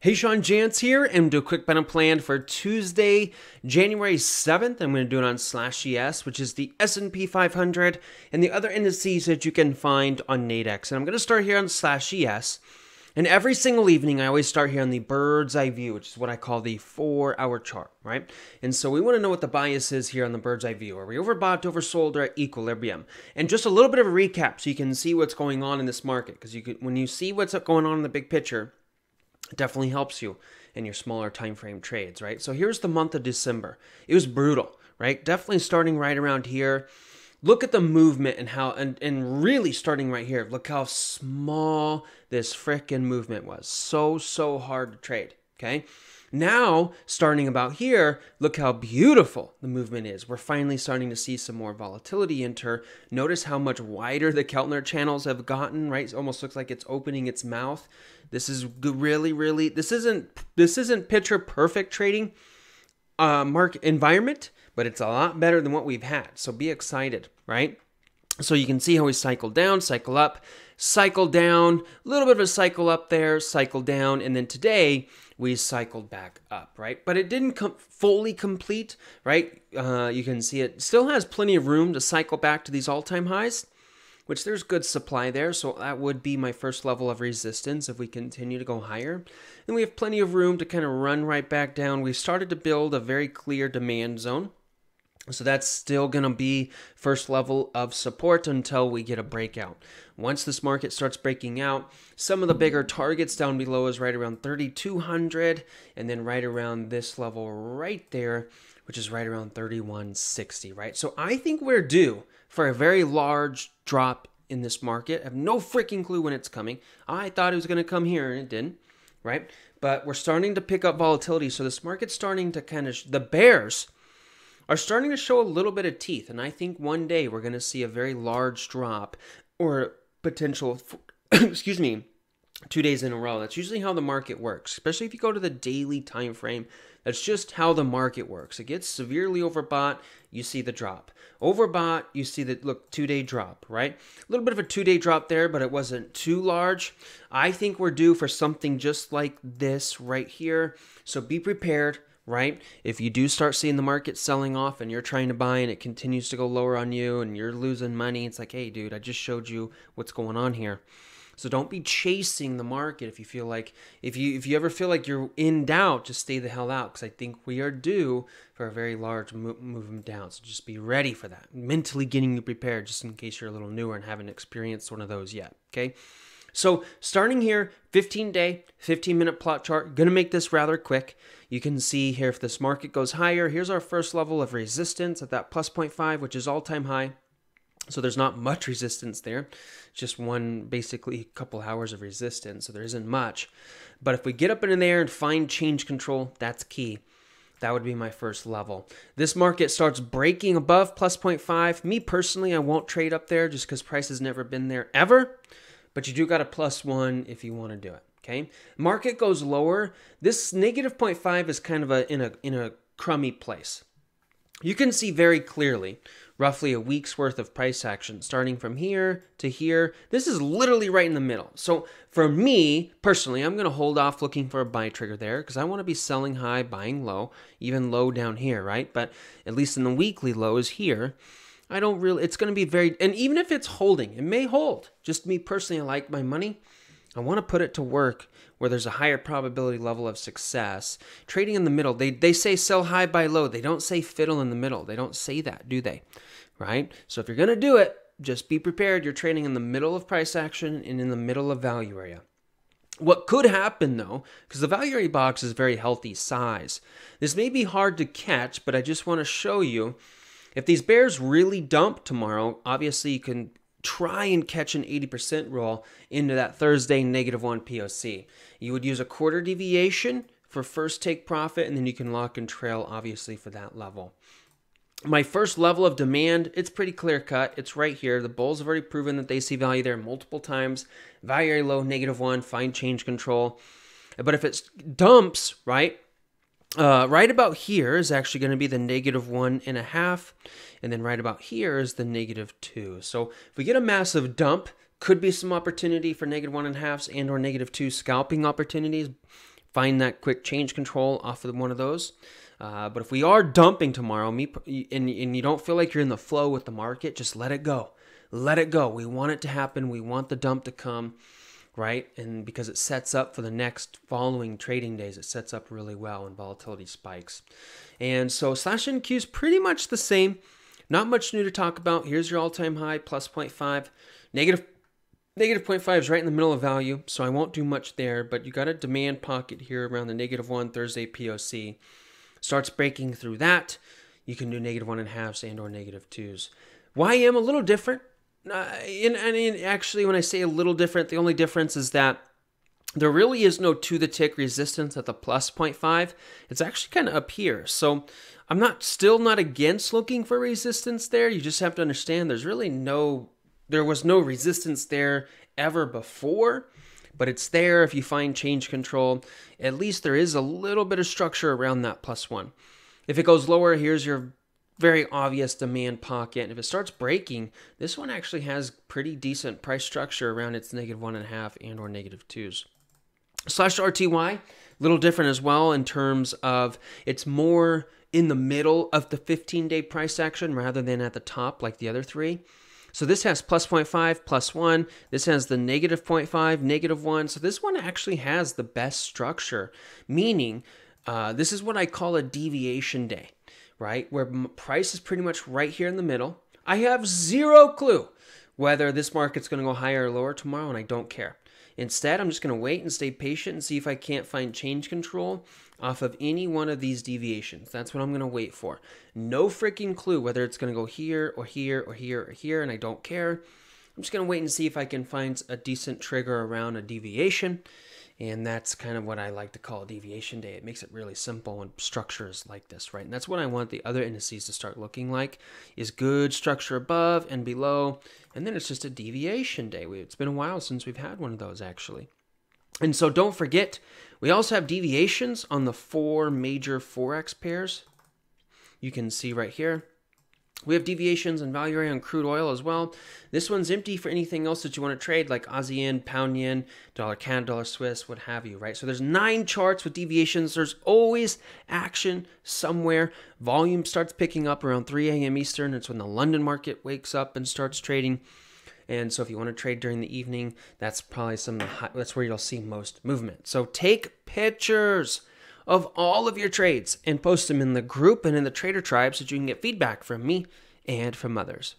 Hey Sean Jantz here, and do a quick benefit plan for Tuesday, January 7th. I'm going to do it on slash ES, which is the S&P 500 and the other indices that you can find on Nadex. And I'm going to start here on slash ES. And every single evening, I always start here on the bird's eye view, which is what I call the four hour chart, right? And so we want to know what the bias is here on the bird's eye view. Are we overbought, oversold, or at equilibrium? And just a little bit of a recap so you can see what's going on in this market. Because you can, when you see what's going on in the big picture, definitely helps you in your smaller time frame trades, right? So here's the month of December. It was brutal, right? Definitely starting right around here. Look at the movement and how and, and really starting right here. Look how small this frickin' movement was. So so hard to trade. Okay. Now, starting about here, look how beautiful the movement is. We're finally starting to see some more volatility enter. Notice how much wider the Keltner channels have gotten, right? It almost looks like it's opening its mouth. This is really, really, this isn't, this isn't picture perfect trading uh, market environment, but it's a lot better than what we've had. So be excited, right? So you can see how we cycle down, cycle up, cycle down, a little bit of a cycle up there, cycle down, and then today we cycled back up, right? But it didn't com fully complete, right? Uh, you can see it still has plenty of room to cycle back to these all-time highs, which there's good supply there, so that would be my first level of resistance if we continue to go higher. And we have plenty of room to kind of run right back down. We've started to build a very clear demand zone. So that's still going to be first level of support until we get a breakout. Once this market starts breaking out, some of the bigger targets down below is right around 3200 and then right around this level right there, which is right around 3160, right? So I think we're due for a very large drop in this market. I have no freaking clue when it's coming. I thought it was going to come here and it didn't, right? But we're starting to pick up volatility, so this market's starting to kind of the bears are starting to show a little bit of teeth, and I think one day we're going to see a very large drop or potential, excuse me, two days in a row. That's usually how the market works, especially if you go to the daily time frame. That's just how the market works. It gets severely overbought, you see the drop. Overbought, you see the look, two-day drop, right? A little bit of a two-day drop there, but it wasn't too large. I think we're due for something just like this right here. So be prepared right? If you do start seeing the market selling off and you're trying to buy and it continues to go lower on you and you're losing money, it's like, hey, dude, I just showed you what's going on here. So don't be chasing the market if you feel like if you if you ever feel like you're in doubt, just stay the hell out because I think we are due for a very large movement down. So just be ready for that. Mentally getting you prepared just in case you're a little newer and haven't experienced one of those yet. Okay. So, starting here, 15 day, 15 minute plot chart. Gonna make this rather quick. You can see here if this market goes higher, here's our first level of resistance at that plus 0.5, which is all time high. So there's not much resistance there, just one basically couple hours of resistance. So there isn't much. But if we get up in there and find change control, that's key. That would be my first level. This market starts breaking above plus 0.5. Me personally, I won't trade up there just because price has never been there ever but you do got a plus one if you want to do it. Okay, market goes lower. This negative 0.5 is kind of a in a in a crummy place. You can see very clearly roughly a week's worth of price action starting from here to here. This is literally right in the middle. So for me personally, I'm going to hold off looking for a buy trigger there because I want to be selling high, buying low, even low down here, right? But at least in the weekly lows here. I don't really, it's going to be very, and even if it's holding, it may hold. Just me personally, I like my money. I want to put it to work where there's a higher probability level of success. Trading in the middle, they, they say sell high, buy low. They don't say fiddle in the middle. They don't say that, do they? Right? So if you're going to do it, just be prepared. You're trading in the middle of price action and in the middle of value area. What could happen though, because the value area box is very healthy size, this may be hard to catch, but I just want to show you if these bears really dump tomorrow, obviously you can try and catch an 80% roll into that Thursday negative one POC. You would use a quarter deviation for first take profit, and then you can lock and trail obviously for that level. My first level of demand, it's pretty clear cut. It's right here. The bulls have already proven that they see value there multiple times. Value low, negative one, find change control. But if it dumps, right, uh, right about here is actually going to be the negative one and a half, and then right about here is the negative two. So if we get a massive dump, could be some opportunity for negative one and a halfs and or negative two scalping opportunities. Find that quick change control off of one of those. Uh, but if we are dumping tomorrow, me and, and you don't feel like you're in the flow with the market, just let it go. Let it go. We want it to happen. We want the dump to come right? And because it sets up for the next following trading days, it sets up really well when volatility spikes. And so slash NQ is pretty much the same. Not much new to talk about. Here's your all-time high, plus 0.5. Negative, negative 0.5 is right in the middle of value, so I won't do much there, but you got a demand pocket here around the negative 1 Thursday POC. Starts breaking through that. You can do negative one and halves and or negative twos. YM a little different. Uh, and, and actually, when I say a little different, the only difference is that there really is no to the tick resistance at the plus 0.5. It's actually kind of up here. So I'm not still not against looking for resistance there. You just have to understand there's really no, there was no resistance there ever before, but it's there if you find change control. At least there is a little bit of structure around that plus one. If it goes lower, here's your very obvious demand pocket. And if it starts breaking, this one actually has pretty decent price structure around its negative one and a half and or negative twos. Slash RTY, little different as well in terms of it's more in the middle of the 15 day price action rather than at the top like the other three. So this has plus 0.5, plus 1. This has the negative 0.5, negative 1. So this one actually has the best structure, meaning uh, this is what I call a deviation day right? Where price is pretty much right here in the middle. I have zero clue whether this market's going to go higher or lower tomorrow, and I don't care. Instead, I'm just going to wait and stay patient and see if I can't find change control off of any one of these deviations. That's what I'm going to wait for. No freaking clue whether it's going to go here or here or here or here, and I don't care. I'm just going to wait and see if I can find a decent trigger around a deviation and that's kind of what I like to call a deviation day. It makes it really simple and structures like this, right? And that's what I want the other indices to start looking like is good structure above and below. And then it's just a deviation day. It's been a while since we've had one of those actually. And so don't forget, we also have deviations on the four major Forex pairs. You can see right here. We have deviations and value area on crude oil as well. This one's empty for anything else that you want to trade, like Aussie yen, pound yen, dollar can dollar Swiss, what have you, right? So there's nine charts with deviations. There's always action somewhere. Volume starts picking up around 3 a.m. Eastern. It's when the London market wakes up and starts trading. And so if you want to trade during the evening, that's probably some high, that's where you'll see most movement. So take pictures of all of your trades and post them in the group and in the trader Tribe, so that you can get feedback from me and from others.